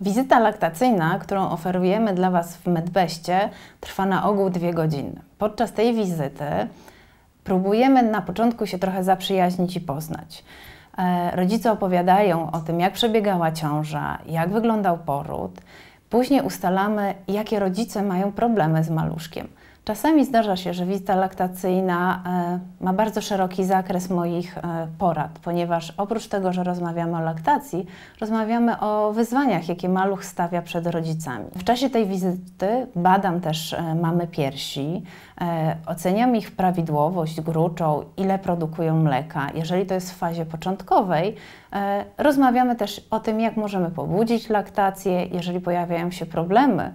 Wizyta laktacyjna, którą oferujemy dla Was w Medbeście, trwa na ogół dwie godziny. Podczas tej wizyty próbujemy na początku się trochę zaprzyjaźnić i poznać. E, rodzice opowiadają o tym, jak przebiegała ciąża, jak wyglądał poród. Później ustalamy, jakie rodzice mają problemy z maluszkiem. Czasami zdarza się, że wizyta laktacyjna e, ma bardzo szeroki zakres moich e, porad, ponieważ oprócz tego, że rozmawiamy o laktacji, rozmawiamy o wyzwaniach, jakie maluch stawia przed rodzicami. W czasie tej wizyty badam też e, mamy piersi, oceniam ich prawidłowość, gruczą, ile produkują mleka. Jeżeli to jest w fazie początkowej, rozmawiamy też o tym, jak możemy pobudzić laktację, jeżeli pojawiają się problemy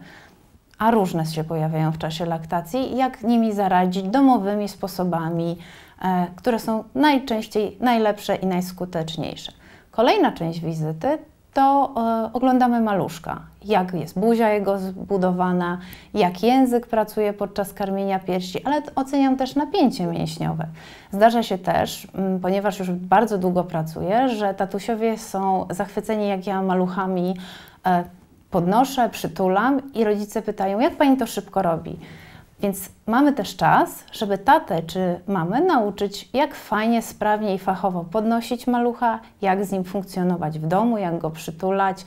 a różne się pojawiają w czasie laktacji, jak nimi zaradzić domowymi sposobami, e, które są najczęściej najlepsze i najskuteczniejsze. Kolejna część wizyty to e, oglądamy maluszka, jak jest buzia jego zbudowana, jak język pracuje podczas karmienia piersi, ale oceniam też napięcie mięśniowe. Zdarza się też, mm, ponieważ już bardzo długo pracuję, że tatusiowie są zachwyceni, jak ja maluchami e, podnoszę, przytulam i rodzice pytają, jak pani to szybko robi? Więc mamy też czas, żeby tatę czy mamy nauczyć, jak fajnie, sprawnie i fachowo podnosić malucha, jak z nim funkcjonować w domu, jak go przytulać.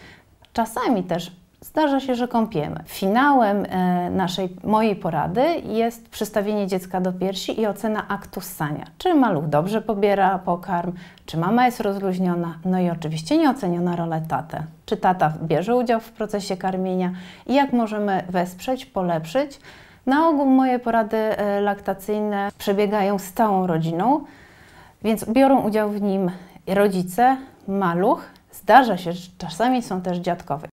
Czasami też Zdarza się, że kąpiemy. Finałem e, naszej, mojej porady jest przystawienie dziecka do piersi i ocena aktu ssania. Czy maluch dobrze pobiera pokarm, czy mama jest rozluźniona, no i oczywiście nieoceniona rola tatę. Czy tata bierze udział w procesie karmienia i jak możemy wesprzeć, polepszyć. Na ogół moje porady e, laktacyjne przebiegają z całą rodziną, więc biorą udział w nim rodzice, maluch, Zdarza się, że czasami są też dziadkowie.